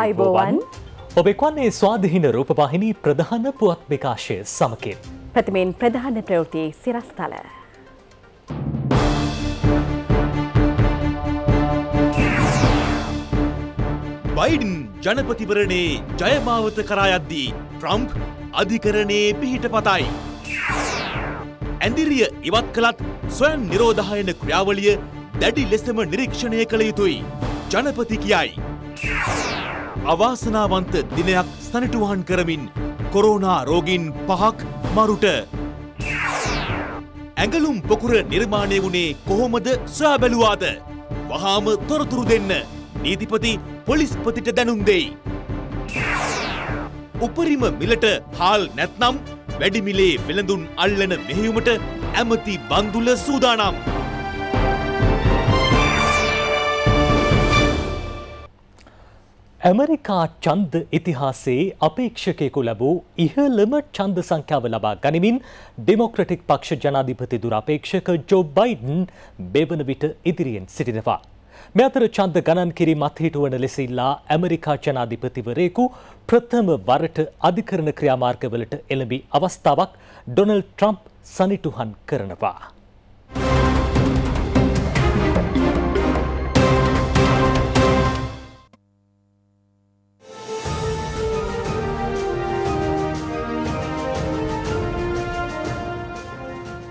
අයිබෝවන් ඔබෙක්වන්නේ ස්වාධහින රූපවාහිනී ප්‍රධාන පුවත් විකාශය සමකින්. ප්‍රතිමෙන් ප්‍රධාන ප්‍රවෘතියේ සිරස්ථල. බයිඩන් ජනපතිවරණේ ජයමාවත කරායද්දී ට්‍රම්ප් අධිකරණයේ පිහිට පතයි. ඇඳිරිය ඉවත් කළත් සොයන් නිරෝධායන ක්‍රියාවලිය දැඩි ලෙසම නිරීක්ෂණය කළ යුතුයි. ජනපති කියයි. අවාසනාවන්ත දිනයක් සනිටුවහන් කරමින් කොරෝනා රෝගීන් පහක් මරුට. ඇඟලුම් පොකුර නිර්මාණය වුණේ කොහොමද සොයාබැලුවාද. වහාම තොරතුරු දෙන්න නීතිපති පොලිස්පතිට දැනුම් දෙයි. උපරිම මිලට හාල් නැත්නම් වැඩිමිලේ වෙළඳුන් අල්ලන මෙහෙයුමට ඇමති බන්දුල සූදානම්. ඇමරිකා චන්ද ඉතිහාසයේ අපේක්ෂකයෙකු ලැබූ ඉහළම චන්ද සංඛ්‍යාව ලබා ගනිමින් ඩෙමොක්‍රටික් පක්ෂ ජනාධිපති දුරාපේක්ෂක ජෝ බයිඩන් බෙවන විට ඉදිරියෙන් සිටිනවා. මෙ අතර චන්ද ගණන් කිරීම අත්හිටුවන ලෙස ඉල්ලා ඇමරිකා ජනාධිපතිවරයෙකු ප්‍රථම වරට අධිකරණ ක්‍රියාමාර්ගවලට එළඹි අවස්ථාවක් ඩොනල්ඩ් ට්‍රම්ප් සනිටුහන් කරනවා.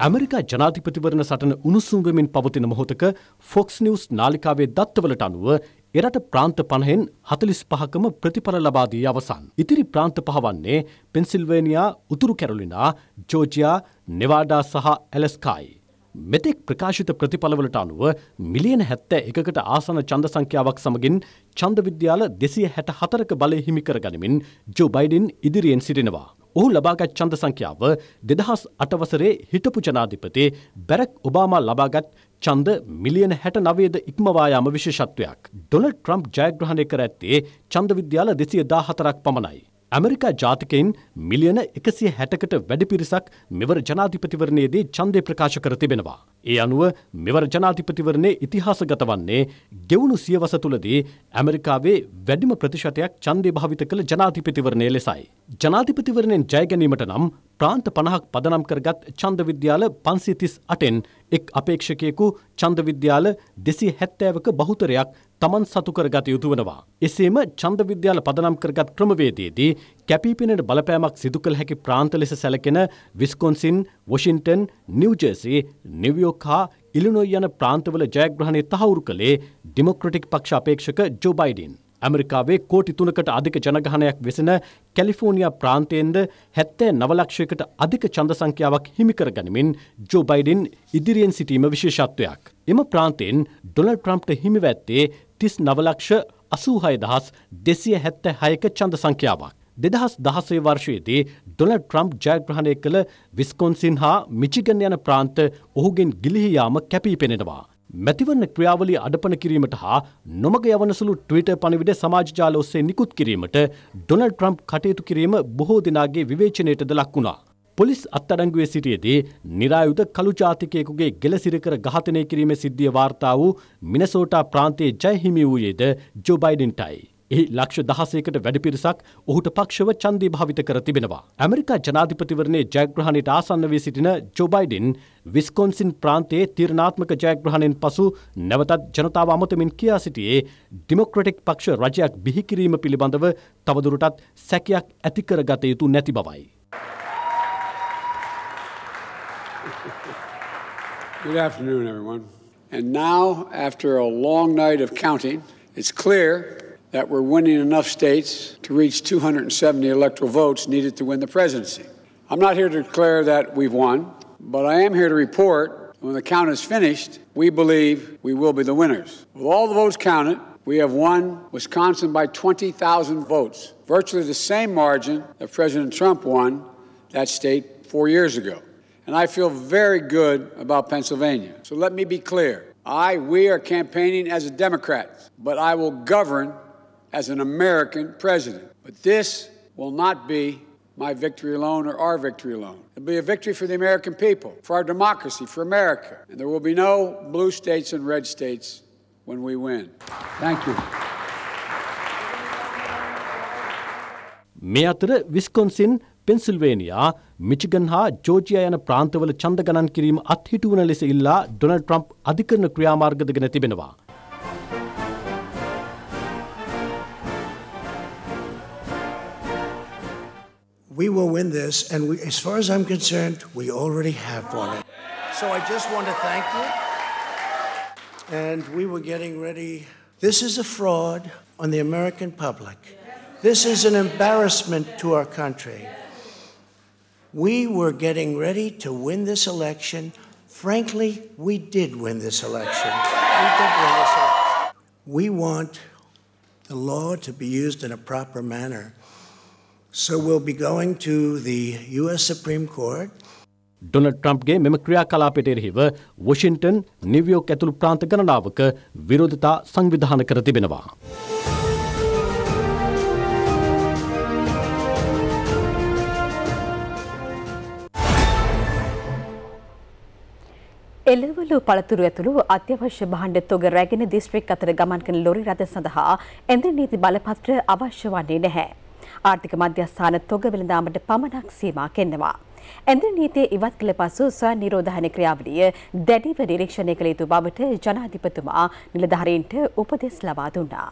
ඇමරිකා ජනාධිපතිවරණ සටන උණුසුම්වමින් පවතින මොහොතක ෆොක්ස් නිවස් නාලිකාවේ දත්තවලට අනුව එරට ප්‍රාන්ත පණහෙන් හතලිස් පහකම ප්‍රතිඵල ලබාදී අවසන්. ඉතිරි ප්‍රාන්ත පහවන්නේ පෙන්සිල්වේනියා උතුරු කැරලිනා ජෝජයා නෙවාඩා සහ ඇලස්කායි. මෙතෙක් ප්‍රකාශිත ප්‍රතිඵලවලට අනුව මිලියන හැත්ත එකකට ආසන චන්ද සංඛ්‍යාවක් සමගින් චන්ද විද්‍යාල දෙසිය හැට හතරක බලය හිමිකර ගනිමින් ජෝ බයිඩින් ඉදිරියෙන් සිටිනවා. ඔහු ලබාගත් ඡන්ද සංඛ්‍යාව 2008 වසරේ හිටපු ජනාධිපති බැරක් ඔබාමා ලබාගත් ඡන්ද මිලියන 69ද ඉක්මවා යාම විශේෂත්වයක්. ඩොනල්ඩ් ට්‍රම්ප් ජයග්‍රහණය කර ඇත්තේ ඡන්ද විද්‍යාල 214ක් පමණයි. ඇමරිකා ජාතිකයින් මිලියන එකසිය හැටකට වැඩි පිරිසක් මෙවර ජනාධිපතිවරණයේදී චන්දය ප්‍රකාශ කර තිබෙනවා. ඒ අනුව මෙවර ජනාධිපතිවරණය ඉතිහාසගත වන්නේ ගෙවුණු සියවස තුළදී ඇමරිකාවේ වැඩිම ප්‍රතිශතයක් චන්දය භාවිත කළ ජනාධිපතිවරණය ලෙසයි. ජනාධිපතිවරණයෙන් ජයගැනීමට නම් ප්‍රාන්ත පණහක් පදනම් කරගත් චන්ද විද්‍යාල පන්සිතිස් අටෙන් එක් අපේක්ෂකයෙකු චන්ද විද්‍යාල දෙසි හැත්තෑවක බහුතරයක් තමන් සතු කරගත යුතු වෙනවා. එසේම ඡන්ද විද්‍යාල පදනම් කරගත් ක්‍රමවේදයේදී කැපිපෙනෙන බලපෑමක් සිදු කළ හැකි ප්‍රාන්ත ලෙස සැලකෙන Wisconsin, Washington, New Jersey, New York හා ඉලිනොයි යන ප්‍රාන්තවල ජයග්‍රහණය තහවුරු කළේ ඩෙමොක්‍රටික් පක්ෂ අපේක්ෂක ජෝ බයිඩන්. ඇමරිකාවේ කෝටි තුනකට අධික ජනගහනයක් වෙසෙන කැලිෆෝනියා ප්‍රාන්තයෙන්ද හැත්තෑ නවලක්ෂයකට අධික චන්ද සංඛ්‍යාවක් හිමිකර ගනිමින් ජෝ බයිඩන් ඉදිරියෙන් සිටීම විශේෂත්වයක්. එම ප්‍රාන්තයෙන් ඩොනල් ට්‍රම්ප්ට හිමිවැත්තේ තිස් නවලක්ෂ අසූහයදහස් දෙසිය හැත්ත හයක චන්ද සංඛ්‍යාවක්. දෙදහස් දහසේ වර්ෂයේදී ඩොල ට්‍රම්ප් ජයග්‍රහණය කළ විස්කොන්සින් හා මිචිගන් යන ප්‍රාන්ත ඔහුගෙන් ගිලිහියාම කැපී පෙනෙනවා. මැතිවරණ ක්‍රියාවලි අඩපන කිරීමට හා නොමග යවනසුළු ට්විට පණවිඩ සමාජාල ඔස්සේ නිකුත් කිරීමට ඩොනල් ට්‍රම්ප් කටයුතු කිරීම බොහෝ දෙනාගේ විවේචනයටද ලක් වුණා. පොලිස් අත්අඩංගුවේ සිටියේදී નિરાයුධ කළු ජාතිකයෙකුගේ ගෙල සිරකර ඝාතනය කිරීමේ සිද්ධිය වාර්තා වූ මිනසෝටා ප්‍රාන්තයේ ජය හිමි වූයේද ජෝ බයිඩන්ටයි. එහි ලක්ෂ 16කට වැඩි පිරිසක් ඔහුට පක්ෂව ඡන්දය භාවිත කර තිබෙනවා. ඇමරිකා ජනාධිපතිවරණයේ ජයග්‍රහණයට ආසන්න වී සිටින ජෝ බයිඩන් විස්කොන්සින් ප්‍රාන්තයේ තීරණාත්මක ජයග්‍රහණයෙන් පසු නැවතත් ජනතාව අමතමින් කියා සිටියේ ඩෙමොක්‍රැටික් පක්ෂ රජයක් බිහි කිරීම පිළිබඳව තවදුරටත් සැකයක් ඇති කරගත යුතු නැති බවයි. Good afternoon, everyone. And now, after a long night of counting, it's clear that we're winning enough states to reach 270 electoral votes needed to win the presidency. I'm not here to declare that we've won, but I am here to report when the count is finished, we believe we will be the winners. With all the votes counted, we have won Wisconsin by 20,000 votes, virtually the same margin that President Trump won that state four years ago and I feel very good about Pennsylvania. So let me be clear. I, we are campaigning as a Democrat, but I will govern as an American president. But this will not be my victory alone or our victory alone. It'll be a victory for the American people, for our democracy, for America. And there will be no blue states and red states when we win. Thank you. මේ අතර විස්කොන්සින් මිචිගන් හා ජෝජිය යන ප්‍රාන්තවල චන්ද ගණන් කිරීම අත්හිටුවන ලෙස ඉල්ලා Donald Trump අධිකරණ ක්‍රියාමාර්ගදගෙන තිබෙනවා. We will win this, and we, as far as I'm concerned, we already have won it. So I just want to thank you. And we were getting ready. This is a fraud on the American public. This is an embarrassment to our country. We were getting ready to win this election. Frankly, we did win this election. We did win this election. We want the law to be used in a proper manner. So we'll be going to the U.S. Supreme Court. Donald ට්‍රම්ප්ගේ මෙම ක්‍රියාකලාපයට එරෙහිව Washington New York ඇතුළු ප්‍රාන්ත ගණනාවක විරෝධතා සංවිධාන කර තිබෙනවා. එළවලු පළතුරු ඇතුළු අත්‍යවශ්‍ය භාණ්ඩ තොග රැගෙන දිස්ත්‍රික් අතර ගමන් කරන ලොරි රථ සඳහා ඇඳ නීති බලපත්‍ර අවශ්‍ය වන්නේ නැහැ. ආර්ථික මධ්‍යස්ථාන තොග වෙළඳාමට පමණක් සීමා කෙන්නවා. ඇඳ නීතිය ඉවත් කළ පසු ස්වයං නිරෝධායන ක්‍රියාවලිය දැඩිව නිරීක්ෂණය කළ යුතු බවට ජනාධිපතිතුමා නිලධාරීන්ට උපදෙස් ලබා දුන්නා.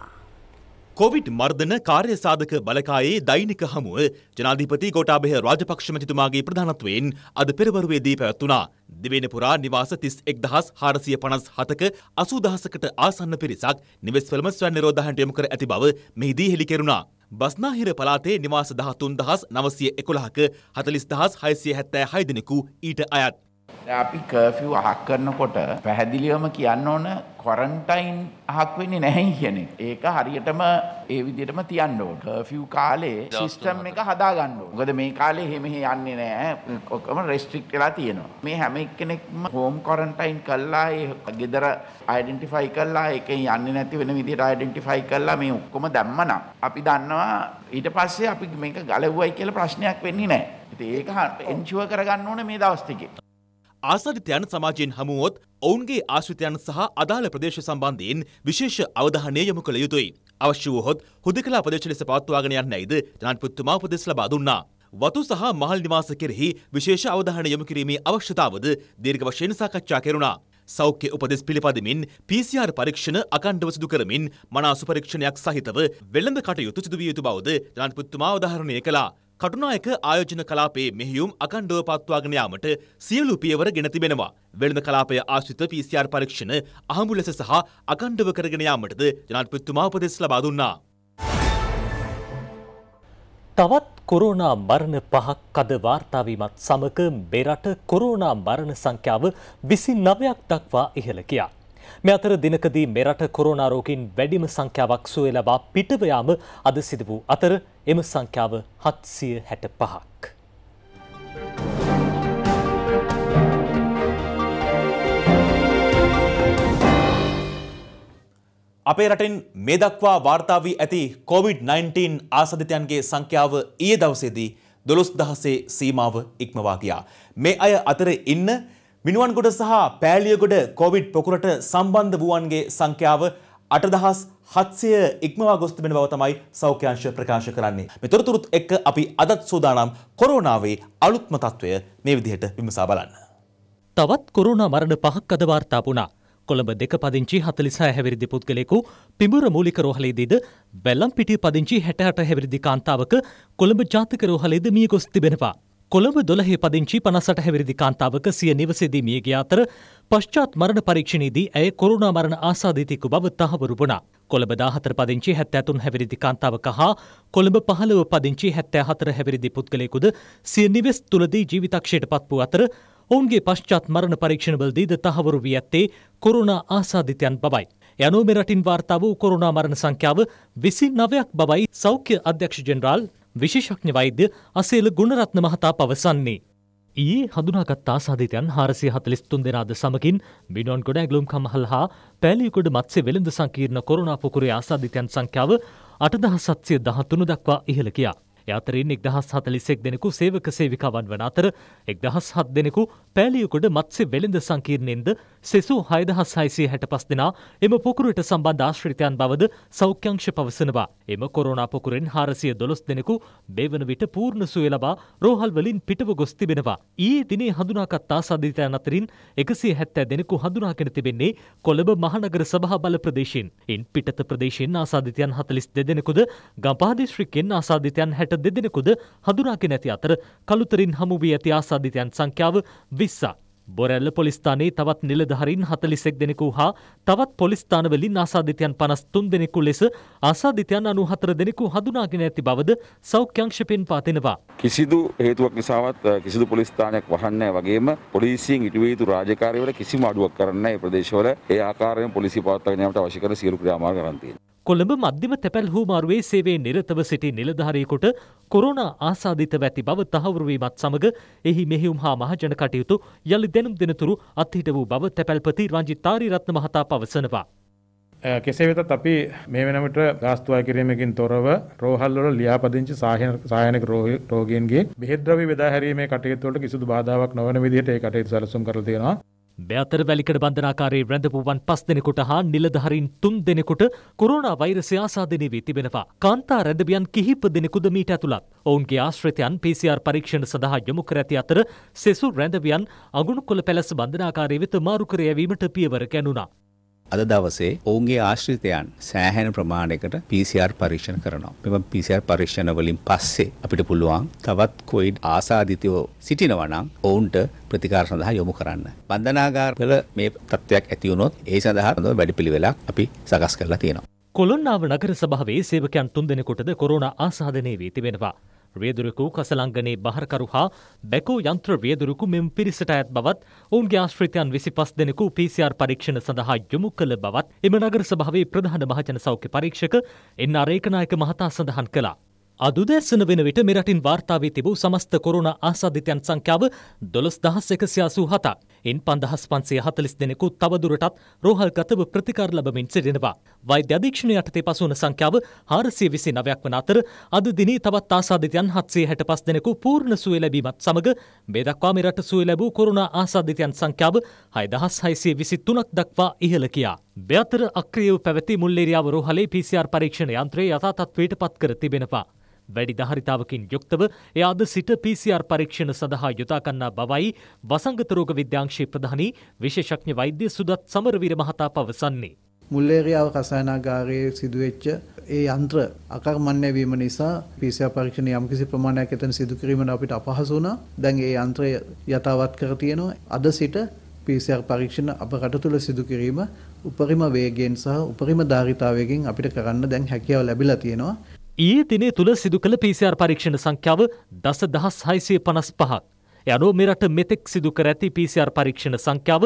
කොවිඩ් මර්ධන කාර්යසාධක බලකායේ දෛනික හමුව ජනාධිපති ගෝටාභය රාජපක්ෂ මැතිතුමාගේ ප්‍රධානත්වයෙන් අද පෙරවරුවේදී පැවැත්වුණා. දිවෙන පුරා නිවාස 31457ක 80000කට ආසන්න පිරිසක් නිවෙස් වලම ස්වයං නිරෝධායනට යොමු කර ඇති බව මෙහිදී හෙළි කෙරුණා. බස්නාහිර පළාතේ නිවාස 13911ක 40676 දිනකු ඊට අයත් අපි කර්ෆිව් අහක් කරනකොට පැහැදිලිවම කියන්න ඕන කොරන්ටයින් අහක් වෙන්නේ නැහැ කියන එක. ඒක හරියටම ඒ විදිහටම තියන්න ඕන. කර්ෆිව් කාලේ සිස්ටම් එක හදාගන්න ඕන. මොකද මේ කාලේ එහෙම යන්නේ නැහැ. ඔක්කොම රෙස්ට්‍රික්ට් වෙලා තියෙනවා. මේ හැම එක්කෙනෙක්ම හෝම් කොරන්ටයින් කළා, ඒ ගෙදර අයිඩෙන්ටිෆයි කළා, ඒකෙන් යන්නේ නැති වෙන විදිහට අයිඩෙන්ටිෆයි කළා මේ ඔක්කොම දැම්මනම් අපි දන්නවා ඊට පස්සේ අපි මේක ගලවුවයි කියලා ප්‍රශ්නයක් වෙන්නේ නැහැ. ඉතින් ඒක එන්ෂුවර් කරගන්න ඕනේ මේ දවස් ටිකේ. ආසරිතයන් සමාජයෙන් හමුවොත් ඔවුන්ගේ ආශ්‍රිතයන් සහ අදාළ ප්‍රදේශ සම්බන්ධයෙන් විශේෂ අවධානය යොමු කළ යුතුයි. අවශ්‍ය වුවහොත් හුදකලා ප්‍රදේශ ලෙස පවත්වාගෙන යන්නයිද ජනාධිපතිතුමා උපදෙස් ලබා දුන්නා. වතු සහ මහල් නිවාස කෙරෙහි විශේෂ අවධානය යොමු කිරීමේ අවශ්‍යතාවද දීර්ඝ වශයෙන් සාකච්ඡා කෙරුණා. සෞඛ්‍ය උපදෙස් පිළිපදිමින් PCR පරීක්ෂණ අකණ්ඩව සිදු කරමින් මනා සුපරීක්ෂණයක් සහිතව වෙළඳ කටයුතු සිදු විය යුතු බවද ජනාධිපතිතුමා අවධාරණය කළා. කටුනායක ආයෝජන කලාපයේ මෙහියුම් අකණ්ඩව පත්වාගෙන යාමට සියලු පියවර ගෙන තිබෙනවා. වෙළඳ කලාපය ආශ්‍රිත PCR පරීක්ෂණ අහඹු ලෙස සහ අකණ්ඩව කරගෙන යාමටද ජනාධිපතිතුමා උපදෙස් ලබා දුන්නා. තවත් කොරෝනා මරණ පහක් අද වාර්තා වීමත් සමග මෙරට කොරෝනා මරණ සංඛ්‍යාව 29ක් දක්වා ඉහළ ගියා. මේ අතර දිනකදී මෙරට කොරෝනා රෝගීන් වැඩිම සංඛ්‍යාවක් සුවය ලබා පිටව යාම අද සිදු වූ අතර එම සංඛ්‍යාව 765ක්. අපේ රටෙන් මේ දක්වා වාර්තා වී ඇති COVID-19 ආසාදිතයන්ගේ සංඛ්‍යාව ඊයේ දවසේදී 12000 සීමාව ඉක්මවා ගියා. මේ අය අතර ඉන්න මිනුවන්ගොඩ සහ පෑලියගොඩ කොවිඩ් පොකුරට සම්බන්ධ වුවන්ගේ සංඛ්‍යාව අටදහස් හත්සය ඉක්මවා ගොස්තිබෙන බව තමයි සෞඛ්‍යංශ ප්‍රකාශ කරන්නේ. මෙතොරතුරුත් එක්ක අපි අදත් සූදානම් කොරෝනාවේ අලුත්ම තත්ත්වය මේ විදිහට විමසා බලන්න. තවත් කොරුණ මරණ පහක් අද වාර්තා වුණා. කොළඹ දෙක පදිංචි හතලිසා හැවිරිදි පුද්ගලෙකු පිඹුර මූලික රෝහලේදීද බැල්ලම් පිටිය පදිංචි හැටහට හැවිරිදි කාන්තාවක කොළඹ ජාතික රෝහලේද මිය ගොස් තිබෙනවා. කොළඹ දොළහේ පදිංචි පනසට හැවිරිදි කාන්තාවක සිය නිවසේදී මියගිය අතර පශ්චාත් මරණ පරීක්ෂණයේදී ඇය කොරුණා මරණ ආසාදිතයෙකු බව තහවුරු වුණා. කොළඹ 14 පදිංචි 73 හැවිරිදි කාන්තාවක හා කොළඹ 15 පදිංචි 74 හැවිරිදි පුද්ගලයෙකුද සිය නිවෙස් තුලදී ජීවිතක්ෂයට පත් වූ අතර ඔවුන්ගේ පශ්චාත් මරණ පරීක්ෂණවලදීද තහවුරු වී ඇත්තේ කොරුණා ආසාදිතයන් බවයි. යනුව මෙරටින් වාර්තා වූ කොරුණා මරණ සංඛ්‍යාව 29ක් බවයි සෞඛ්‍ය අධ්‍යක්ෂ ජෙනරාල් විශේෂඥ වෛද්‍ය අසේල ගුණරත්න මහතා පවසන්නේ. ඊයේ හඳුනාගත් ආසාධිතයන් හාරසිය හතලිස් තුන් දෙනාද සමකින් මිනොන් ගොඩ ඇගලුම් කමහල් හා පැලියකොඩ මත්සේ වෙළඳ සංකීර්ණ කොරුණා පුකුරේ ආසාධිතයන් සංඛ්‍යාව අටදහසත්සය දහතුනු දක්වා ඉහළ කියා. යතරින් එක්දහස් හතලිසෙක් දෙනෙකු සේවක සේවිකාවන් වන අතර එක්දහස් හත් දෙනෙකු පෑලියකුඩ මත්සේ වෙළඳ සංකීර්ණයෙන්ද සෙසු හයදහස් හයිසිය හැට පස් දෙනා එම පොකුරට සම්බන්ධ ආශ්‍රිතයන් බවද සෞඛ්‍යංශ පවසනවා. එම කොරෝනා පොකුරෙන් හාරසිය දොළොස් දෙනෙකු බේවන විට පූර්ණ සුවය ලබා රෝහල් වලින් පිටව ගොස් තිබෙනවා. ඊයේ දිනේ හඳුනාගත්තා සාධිතයන් අතරින් එකසිය හැත්තෑ දෙනෙකු හඳුනාගෙන තිබෙන්නේ කොළඹ මහනගර සභා බල ප්‍රදේශයෙන්. ඉන් පිටත ප්‍රදේශයෙන් ආසාධිතයන් හතලිස් දෙදෙනෙකුද ගම්පහ දිස්ත්‍රික්කෙන් ආසාධිතයන් හැට දෙදෙනෙකුද හඳුනාගෙන ඇති අතර කළුතරින් හමු වී ඇති ආසාදිතයන් සංඛ්‍යාව 20ක්. බොරැල්ල පොලිස්ථානයේ තවත් නිලධහරින් හතලිසෙක් දෙනෙකු හා තවත් පොලිස්ථානවලින් ආසාධිතයන් පනස් තුන් දෙනෙකු ලෙස ආසාධිතයන් අනු හතර දෙනෙකු හඳුනාගෙන ඇති බවද සෞඛ්‍යංශපෙන් පාතිනවා. කිසිදු හේතුවක් නිසාවත් කිසිදු පොලිස්ථානයක් වහන්නෑ වගේම පොලිසියෙන් ඉටුවේ යුතු රාජකාරයවල කිසිම අඩුවක් කරන්න ඒ ප්‍රදේශවල ඒ ආකාරයෙන් පොලිසි පවත්වාගෙන යාමට අවශ්‍ය කරන සියලු ක්‍රියාමාර්ග කරන් තියෙනවා. කොළඹ මධ්‍යම තැපැල් හූමාරුවේ සේවේ නිරතව සිටි නිලධාරීකොට කොරුණ ආසාධිත වැති බව තහවුරුවීමත් සමඟ එහි මෙහිුම් හා මහජන කටයුතු යළි දෙනුම් දෙනතුරු අත්හිට වූ බව තැපැල්පති රංජි තාරිරත්න මහතා පවසනවා. කෙසේ වෙතත් අපි මේ වෙනමට ගාස්තු අය කිරීමකින් තොරව රෝහල්වල ලියාපදිංචි සායනික රෝගීන්ගේ බෙහෙත් ද්‍රව්‍ය බෙදා හැරීමේ කටයුතු වලට කිසිදු බාධාවක් නොවන විදිහට ඒ කටයුතු සැලසුම් කරලා තියෙනවා. මෙතර වැලිකඩ බන්ධනාකාරයේ රැඳපුවන් පස් දෙනෙකුට හා නිලධහරින් තුන් දෙනෙකුට කොරුණා වෛරසය ආසාධනය වී තිබෙනවා. කාන්තා රැඳවියන් කිහිප දෙනෙකුද මීට ඇතුළත්. ඔවුන්ගේ ආශ්‍රිතයන් PCR පරීක්ෂණ සඳහා යොමු කර ඇති අතර සෙසු රැඳවියන් අගුණුකොළ පැලස් බන්ධනාකාරයේ වෙත මාරු කර යැවීමට පියවර ගැනුණා. අද දවසේ ඔවුන්ගේ ආශ්‍රිතයන් සෑහෙන ප්‍රමාණයකට PCR පරීක්ෂණ කරනවා. මෙම PCR පරීක්ෂණ වලින් පස්සේ අපිට පුළුවන් තවත් කොවිඩ් ආසාදිතයෝ සිටිනවා නම් ඔවුන්ට ප්‍රතිකාර සඳහා යොමු කරන්න. බන්ධනාගාරවල මේ තත්ත්වයක් ඇති වුණොත් ඒ සඳහා හොඳ වැඩපිළිවෙලක් අපි සකස් කරලා තියෙනවා. කොළොන්නාව නගර සභාවේ සේවකයන් තුන්දෙනෙකුටද කොරෝනා ආසාදනය වී තිබෙනවා. වියදුරකු කසලංගනේ බහරකරු හා බැකෝ යන්ත්‍ර වියදුරකු මෙම පිරිසට ඇත් බවත් ඔවුන්ගේ ආශ්‍රිතයන් විසි පස් දෙනෙකු PCR පරීක්ෂණ සඳහා යොමු කළ බවත් එම නගර සභාවේ ප්‍රධාන මහජන සෞඛ්‍ය පරීක්ෂක එන්න අරේකනායක මහතා සඳහන් කළා. අදුදැස්සන වෙන විට මෙරටින් වාර්තාාවී තිබූ සමස්ත කොරුණ ආසාධිතයන් සංඛ්‍යාව දොළොස් දහස් එකසියාසූ හතක්. එන් පන්දහස් පන්සේ හතලිස් දෙනෙකු තවදුරටත් රෝහල් ගතව ප්‍රතිකාර ලබමින් සිටිනවා. වෛද්‍ය අධීක්ෂණ යටතේ පසුවන සංඛ්‍යාව හාරසිය විසි නවයක් වන අතර අද දිනී තවත් ආසාධිතයන් හත්සේ හැට පස් දෙනෙකු පූර්ණ සුවේ ලැබීමත් සමඟ මේ දක්වා මෙරට සුවේ ලැබූ කොරුණා ආසාධිතයන් සංඛ්‍යාව හයදහස් හයිසේ විසි තුනක් දක්වා ඉහළ කියා. බ්‍යතර අක්‍රියව පැවැති මුල්ලේරියාව රෝහලේ PCR පරීක්ෂණ යන්ත්‍රයේ යථා තත්ත්වයට පත් කර තිබෙනවා. වැඩි දහරිතාවකින් යුක්තව එය අද සිට PCR පරීක්ෂණ සඳහා යොදා ගන්නා බවයි වසංගත රෝග විද්‍යාංශයේ ප්‍රධානී විශේෂඥ වෛද්‍ය සුදත් සමරවීර මහතා පවසන්නේ. මුල්ලේරියාව රසායනාගාරයේ සිදුවෙච්ච ඒ යන්ත්‍ර අකර්මණ්‍ය වීම නිසා PCR පරීක්ෂණ යම්කිසි ප්‍රමාණයක් එතන සිදු කිරීමට අපිට අපහසු වුණා. දැන් ඒ යන්ත්‍රය යථාවත් කර තියෙනවා. අද සිට PCR පරීක්ෂණ අප රට තුළ සිදු කිරීම උපරිම වේගයෙන් සහ උපරිම ධාරිතාවයකින් අපිට කරන්න දැන් හැකියාව ලැබිලා තියෙනවා. ඊයේ දිනේ තුළ සිදු කළ PCR පරීක්ෂණ සංඛ්‍යාව දස දහස් හයිසිය පනස් පහක්. යනෝ මෙරට මෙතෙක් සිදු කර ඇති PCR පරීක්ෂණ සංඛ්‍යාව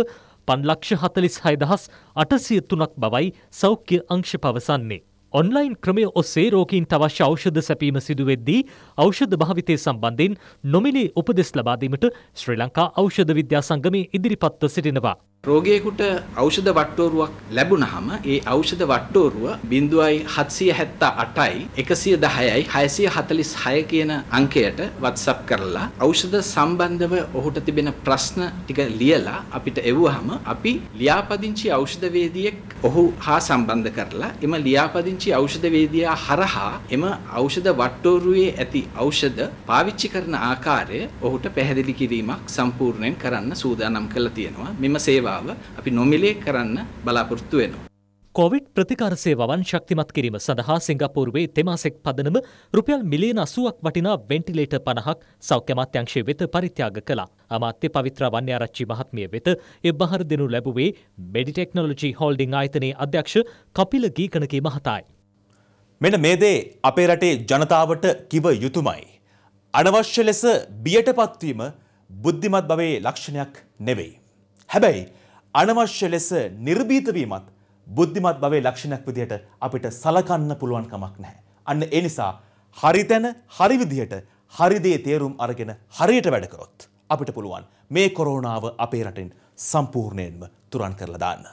පන්ලක්ෂ හතලිස් හයදහස් අටසිය තුනක් බවයි සෞඛ්‍ය අංශ පවසන්නේ. ඔන්ලයින් ක්‍රමය ඔස්සේ රෝකීන් අවශ්‍ය ඖෂධ සැපීම සිදුවෙද්දී ඖෂධ භාවිතය සම්බන්ධයෙන් නොමිලේ උපදෙස් ලබාදීමට ශ්‍රී ලංකා ඖෂධ විද්‍යා සංගමය ඉදිරිපත්ව සිටිනවා. රෝගියෙකුට ඖෂධ වට්ටෝරුවක් ලැබුණහම ඒ ඖෂධ වට්ටෝරුව 0.778යි 110යි 646 කියන අංකයට WhatsApp කරලා ඖෂධ සම්බන්ධව ඔහුට තිබෙන ප්‍රශ්න ටික ලියලා අපිට එවුවහම අපි ලියාපදිංචි ඖෂධවේදියෙක් ඔහු හා සම්බන්ධ කරලා එම ලියාපදිංචි ඖෂධවේදියා හරහා එම ඖෂධ වට්ටෝරුවේ ඇති ඖෂධ පාවිච්චි කරන ආකාරය ඔහුට පැහැදිලි කිරීමක් සම්පූර්ණයෙන් කරන්න සූදානම් කළා තියෙනවා. මෙම සේවා සේවාව අපි නොමිලේ කරන්න බලාපොරොත්තු වෙනවා. කොවිඩ් ප්‍රතිකාර සේවාවන් ශක්තිමත් කිරීම සඳහා සිංගප්පූරුවේ තෙමාසෙක් පදනම රුපියල් මිලියන 80ක් වටිනා වෙන්ටිලේටර් 50ක් සෞඛ්‍ය අමාත්‍යාංශය වෙත පරිත්‍යාග කළා. අමාත්‍ය පවිත්‍ර වන්‍යාරච්චි මහත්මිය වෙත ඒ බහර දෙනු ලැබුවේ මෙඩි ටෙක්නොලොජි හෝල්ඩින් ආයතනයේ අධ්‍යක්ෂ කපිල ගීකණගේ මහතායි. මෙන්න මේ දේ අපේ රටේ ජනතාවට කිව යුතුමයි. අනවශ්‍ය ලෙස බියට පත්වීම බුද්ධිමත් භවයේ ලක්ෂණයක් නෙවෙයි. හැබැයි අනවශ්‍ය ලෙස නිර්භීතවීමත් බුද්ධිමත් බවේ ලක්ෂණයක් විදිහට අපිට සලකන්න පුළුවන් කමක් නැහැ. අන්න ඒ නිසා හරි තැන හරි විදිහට හරි දේ තේරුම් අරගෙන හරියට වැඩ කරොත් අපිට පුළුවන් මේ කොරෝනාව අපේ රටෙන් සම්පූර්ණයෙන්ම තුරන් කරලා දාන්න.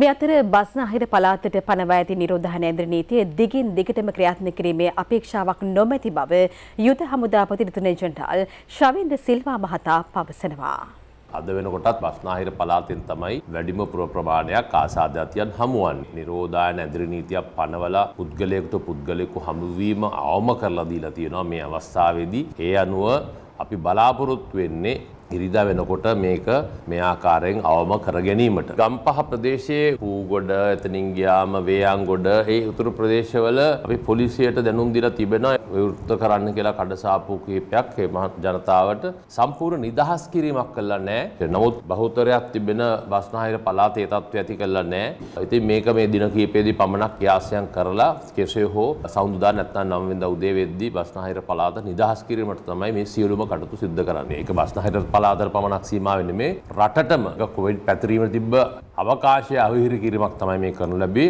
මේ අතර බස්නාහිර පළාතට පනවා ඇති නිරෝධායන ඇඳ නීතිය දිගින් දිගටම ක්‍රියාත්මක කිරීමේ අපේක්ෂාවක් නොමැති බව යුද හමුදා ප්‍රතිනිධිතුනේ ජෙනරාල් ශවින්ද සිල්වා මහතා පවසනවා. අද වෙනකොටත් බස්නාහිර පළාතෙන් තමයි වැඩිම පුර ප්‍රමාණයක් ආසාධාතියන් හමුවන්නේ. නිරෝධායන ඇඳ නීතියක් පනවලා පුද්ගලයෙකුට පුද්ගලයෙකු හමුවීම අවම කරලා දීලා තියෙනවා මේ අවස්ථාවේදී. ඒ අනුව අපි බලාපොරොත්තු වෙන්නේ ඉරිදා වෙනකොට මේක මේ ආකාරයෙන් අවම කර ගැනීමට. ගම්පහ ප්‍රදේශයේ හූගොඩ එතනින් ගියාම වේයන්ගොඩ ඒ උතුරු ප්‍රදේශවල අපි පොලිසියට දැනුම් දීලා තිබෙනවා විවෘත කරන්න කියලා කඩසාපු කීපයක් මේ මහත් ජනතාවට සම්පූර්ණ නිදහස් කිරීමක් කළා නැහැ. නමුත් බහුතරයක් තිබෙන බස්නාහිර පළාතේ තත්ත්වය ඇති කළා නැහැ. ඉතින් මේක මේ දින කීපෙදී පමණක් යාසයන් කරලා කෙසේ හෝ සවුන්දුදා නැත්නම් 9 වෙනිදා උදේ වෙද්දී බස්නාහිර පළාත නිදහස් කිරීමට තමයි මේ සියලුම කටයුතු සිද්ධ කරන්නේ. ඒක බස්නාහිර පළාත කාලාදර පමණක් සීමාවෙන මේ රටටම කොවිඩ් පැතිරීම තිබ්බ අවකාශය අවිහිරි කිරීමක් තමයි මේ කරනු ලැබේ.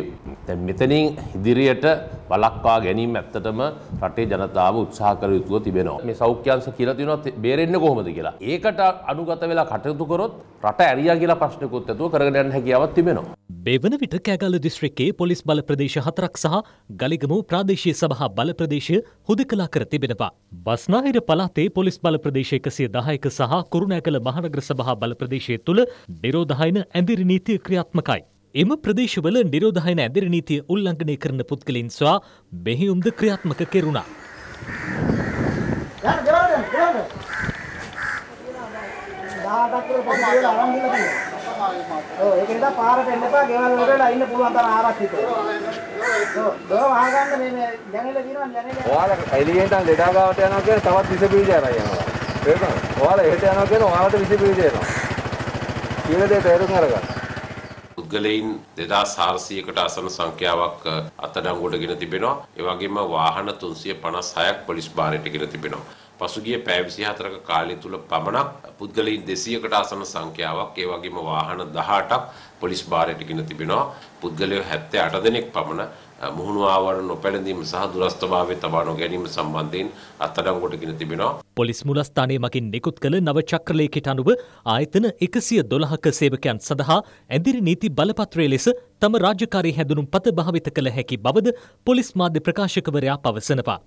දැන් මෙතනින් ඉදිරියට වළක්වා ගැනීම ඇත්තටම රටේ ජනතාව උත්සාහ කළ යුතුව තිබෙනවා. මේ සෞඛ්‍යංශ කියලා තියෙනවා බේරෙන්න කොහොමද කියලා. ඒකට අනුගත වෙලා කටයුතු කරොත් රට ඇරියා කියලා ප්‍රශ්නකුත් ඇතුව කරගෙන යන්න හැකියාවක් තිබෙනවා. මෙවන විට කෑගල්ල දිස්ත්‍රික්කේ පොලිස් බල ප්‍රදේශ හතරක් සහ ගලිගමු ප්‍රාදේශීය සභහා බල ප්‍රදේශය හුදකලා කර තිබෙනවා. බස්නාහිර පලාතේ පොලිස් බල ප්‍රදේශ එකසිය දායක සහ කුරු කුරුණෑගල මහනගර සභා බල ප්‍රදේශය තුළ නිරෝධායන ඇඳිරි නීතිය ක්‍රියාත්මකයි. එම ප්‍රදේශවල නිරෝධායන ඇඳිරි නීතිය උල්ලංඝනය කරන පුද්ගලයින් සොයා මෙහෙයුම්ද ක්‍රියාත්මක කෙරුණා. ඒක නිසා පාරට එන්න එපා ගෙවල් වලට ඉන්න පුළුවන් තරම් ආරක්ෂිතව. ඔව්. දෝ ආගන්න මේ ජනෙල දිනවන ජනෙල. ඔයාලා එළියෙන් ඉඳන් ලෙඩා ගාවට යනවා කියන්නේ තවත් විස බීජ අරන් යනවා. තේරුණාද? ඔයාලා එහෙට යනවා කියන ඔයාලට විසිපිලි දෙනවා. කියන දේ තේරුම් අරගන්න. පුද්ගලයින් දෙදස් හාරසයකට අසන සංඛ්‍යාවක් අත්තඩංගුවට ගෙන තිබෙනවා ඒවගේම වාහන තුන්සිය පනස් හයක් පොලිස් භාරයට ගෙන තිබෙනවා. පසුගිය පැවිසි හතරක කාලය තුළ පමණක් පුද්ගලයින් දෙසියකට අසන සංඛ්‍යාවක් ඒවගේම වාහන දහටක් පොලිස් භාරයට ගෙන තිබෙනවා. පුද්ගලයෝ 78 දෙනෙක් පමණ මුහුණු ආවරණ නොපැළඳීම සහ දුරස්ථභාවය තබා නොගැනීම සම්බන්ධයෙන් අත්අඩංගුවට ගෙන තිබෙනවා. පොලිස් මුලස්ථානයේ මගින් නිකුත් කළ නව චක්‍රලේඛයට අනුව ආයතන 112ක සේවකයන් සඳහා ඇඳිරි නීති බලපත්‍රය ලෙස තම රාජකාරී හැඳුනුම්පත භාවිත කළ හැකි බවද පොලිස් මාධ්‍ය ප්‍රකාශකවරයා පවසනවා.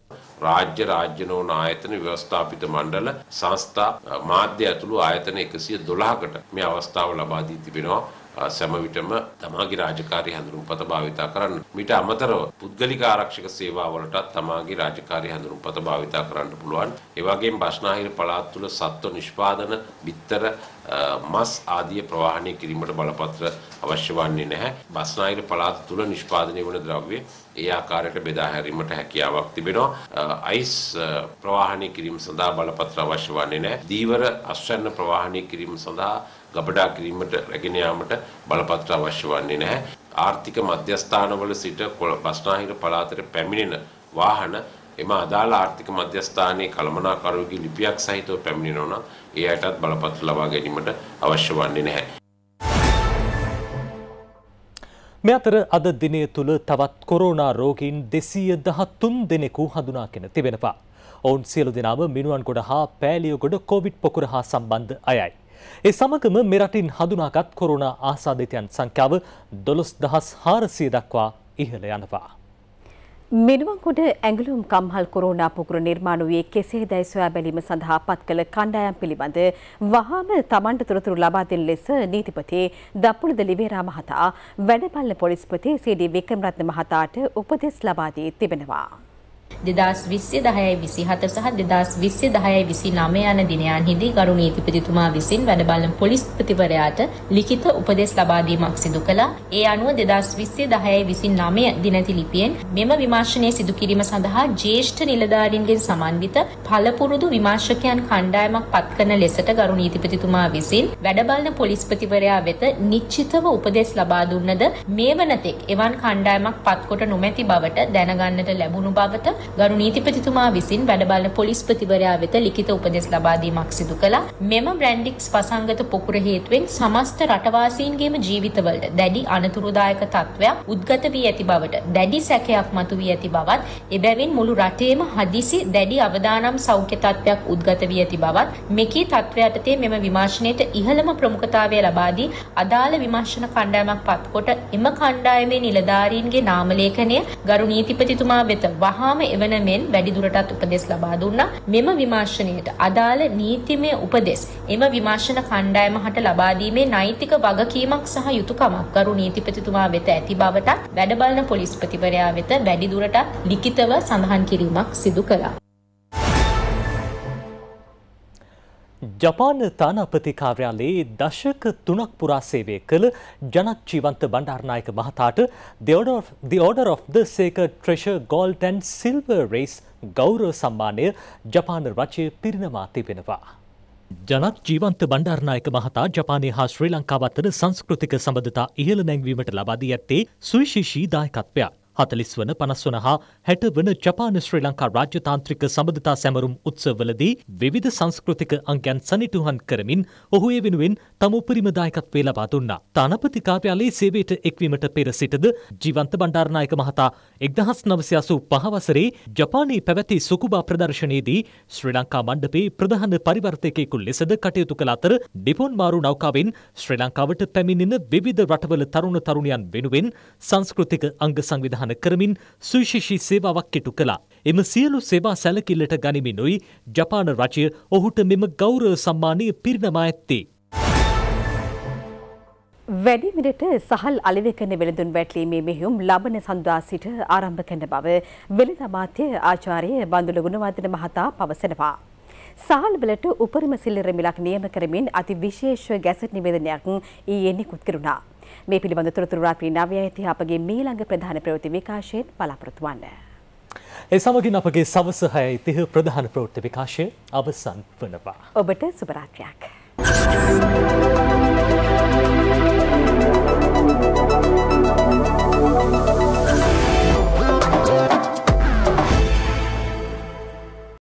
රාජ්‍ය රාජ්‍ය නොවන ආයතන ව්‍යවස්ථාපිත මණ්ඩල සංස්ථා මාධ්‍ය ඇතුළු ආයතන 112කට මේ අවස්ථාව ලබා දී තිබෙනවා. සෑම විටම තමාගේ රාජකාරී හැඳුනුම්පත භාවිතා කරන්න. මිට අමතරව පුද්ගලික ආරක්ෂක සේවාවලටත් තමාගේ රාජකාරී හැඳුනුම්පත භාවිතා කරන්න පුළුවන්. ඒ වගේම බස්නාහිර පළාත් තුළ සත්ව නිෂ්පාදන, බිත්තර, මස් ආදී ප්‍රවාහනය කිරීමට බලපත්‍ර අවශ්‍ය වන්නේ නැහැ. බස්නාහිර පළාත් තුළ නිෂ්පාදනය වන ද්‍රව්‍ය ඒ ආකාරයට බෙදා හැරීමට හැකියාවක් තිබෙනවා. අයිස් ප්‍රවාහනය කිරීම සඳහා බලපත්‍ර අවශ්‍ය වන්නේ නැහැ. දීවර අශ්වන්න ප්‍රවාහනය කිරීම සඳහා ගබඩා කිරීමට රැගෙන යාමට බලපත්‍ර අවශ්‍ය වන්නේ නැහැ. ආර්ථික මධ්‍යස්ථානවල සිට බස්නාහිර පළාතට පැමිණෙන වාහන එම අදාළ ආර්ථික මධ්‍යස්ථානයේ කළමනාකරුවෙකුගේ ලිපියක් සහිතව පැමිණෙනවා නම් ඒ අයටත් බලපත්‍ර ලබා ගැනීමට අවශ්‍ය වන්නේ නැහැ. මේ අතර අද දිනය තුළ තවත් කොරෝනා රෝගීන් දෙසීය දහත්තුන් දෙනෙකු හඳුනාගෙන තිබෙනවා. ඔවුන් සියලු දෙනාම මිනුවන් ගොඩ හා පෑලියෝ ගොඩ කොවිඩ් පොකුර හා සම්බන්ධ අයයි. ඒ සමගම මෙරටින් හඳුනාගත් කොරුණා ආසාධිතයන් සංඛ්‍යාව දොළොස් දහස් හාරසිය දක්වා ඉහළ යනවා. මිනුවන්කුඩ ඇඟලුම් කම්හල් කොරුණා පුගුරු නිර්මාණ වූයේ කෙසේ දැයි සොයා බැලීම සඳහා පත් කළ කණ්ඩායම් පිළිබඳ වහාම තමන්ට තොරතුරු ලබා දෙන ලෙස නීතිපති දප්පුලද ලිවේරා මහතා වැඩපල්ල පොලිස්පති සීඩී වික්‍රමරත්න මහතාට උපදෙස් ලබා දී තිබෙනවා. දෙදස් විස්්‍ය දහයයි විසි හත සහ දෙදස් විස්්‍ය දහයයි විසි නම යන දිනයන් හිදී ගරු නීතිපතිතුමා විසින් වැඩබලන පොලිස්පතිවරයාට ලිඛිත උපදෙස් ලබාදීමක් සිදු කළා ඒ අනුව දෙදස් විස්්‍ය දහයයි විසි නමය දිනැති ලිපියෙන් මෙම විමර්ශනය සිදු කිරීම සඳහා ජේෂ්ඨ නිලධාරින්ගෙන් සමන්විත පළපුරුදු විමර්ශකයන් කණ්ඩායමක් පත්කන ලෙසට ගරු නීතිපතිතුමා විසින් වැඩබලන පොලිස්පතිවරයා වෙත නිශ්චිතව උපදෙස් ලබා දුන්නද මේ වනතෙක් එවන් කණ්ඩායමක් පත්කොට නොමැති බවට දැනගන්නට ලැබුණු බවට ගරු නීතිපතිතුමා විසින් වැඩබලන පොලිස්පතිවරයා වෙත ලිඛිත උපදෙස් ලබා දීමක් සිදු කළා. මෙම බ්‍රැන්ඩික්ස් පසංගත පොකුර හේතුවෙන් සමස්ත රටවාසීන්ගේම ජීවිතවලට දැඩි අනතුරුදායක තත්ත්වයක් උද්ගත වී ඇති බවට දැඩි සැකයක් මතුවී ඇති බවත් එබැවින් මුළු රටේම හදිසි දැඩි අවදානම් සෞඛ්‍ය තත්ත්වයක් උද්ගත වී ඇති බවත් මෙකී තත්ත්වයටතේ මෙම විමර්ශනයට ඉහළම ප්‍රමුඛතාවය ලබා දී අදාළ විමර්ශන කණ්ඩායමක් පත්කොට එම කණ්ඩායමේ නිලධාරීන්ගේ නාමලේඛනය ගරු නීතිපතිතුමා වෙත වහාම එවන මෙන් වැඩිදුරටත් උපදෙස් ලබා දුන්නා. මෙම විමර්ශනයට අදාළ නීතිමය උපදෙස් එම විමර්ශන කණ්ඩායම හට ලබා දීමේ නෛතික වගකීමක් සහ යුතුයකමක් කරු නීතිපතිතුමා වෙත ඇති බවට වැඩ බලන පොලිස්පතිවරයා වෙත වැඩිදුරටත් ලිඛිතව සඳහන් කිරීමක් සිදු කළා. ජපාන තානාපති කාර්යාලයේ දශක තුනක් පුරා සේවය කළ ජනත් ජීවන්ත බණ්ඩාරනායක මහතාට The Order of the Sacred Treasure Gold and Silver Race ගෞරව සම්මානය ජපාන රජය පිරිනමා තිබෙනවා. ජනත් ජීවන්ත බණ්ඩාරනායක මහතා ජපානය හා ශ්‍රී ලංකාව අතර සංස්කෘතික සබඳතා ඉහළ නැංවීමට ලබාදී ඇත්තේ සුවිශේෂී දායකත්වයක්. හතලිස් වන පනස්වන හා හැට වන ජපාන ශ්‍රී ලංකා රාජ්‍යතාන්ත්‍රික සබඳතා සැමරුම් උත්සවලදී විවිධ සංස්කෘතික අංගයන් සනිටුහන් කරමින් ඔහු ඒ වෙනුවෙන් තම උපරිමදායකත්වේ ලබා දුන්නා. තානපති කාර්යාලයේ සේවයට එක්වීමට පෙර සිටද ජීවන්ත බණ්ඩාරනායක මහතා එක්දහස් නවසි අසූ පහ වසරේ ජපානයේ පැවැති සුකුබා ප්‍රදර්ශනයේදී ශ්‍රී ලංකා මණ්ඩපේ ප්‍රධාන පරිවර්තකයෙකු ලෙසද කටයුතු කළ අතර ඩිපොන් මාරු නෞකාවෙන් ශ්‍රී ලංකාවට පැමිණෙන විවිධ රටවල තරුණ තරුණියන් වෙනුවෙන් සංස්කෘතික අංග සංවිධාන සටහන කරමින් සුවිශේෂී සේවාවක් කෙටු කළා. එම සියලු සේවා සැලකිල්ලට ගනිමිනුයි ජපාන රජය ඔහුට මෙම ගෞරව සම්මානය පිරිනමා ඇත්තේ. වැඩිමිට සහල් අලිවකන වෙළඳුන් වැටලීමේ මෙහිුම් ලබන සඳවා සිට ආරම්භ කන බව වෙළඳ අමාත්‍ය ආචාරය බඳුල ගුණවර්ධන මහතා පවසනවා. සාල්වලට උපරිම සිල්ලර මිලක් නියම කරමින් අති විශේෂ ගැසට් නිවේදනයක් ඊයේ නිකුත් කෙරුණා. මේ පිළිබඳ තොරතුරු රාත්‍රී 9 ඇති අපගේ මීළඟ ප්‍රධාන ප්‍රවෘත්ති විකාශයෙන් බලාපොරොත්තු වන්න. ඒ සමගින් අපගේ සවස 6:30 ප්‍රධාන ප්‍රවෘත්ති විකාශය අවසන් වනවා. ඔබට සුබ රාත්‍රියක්.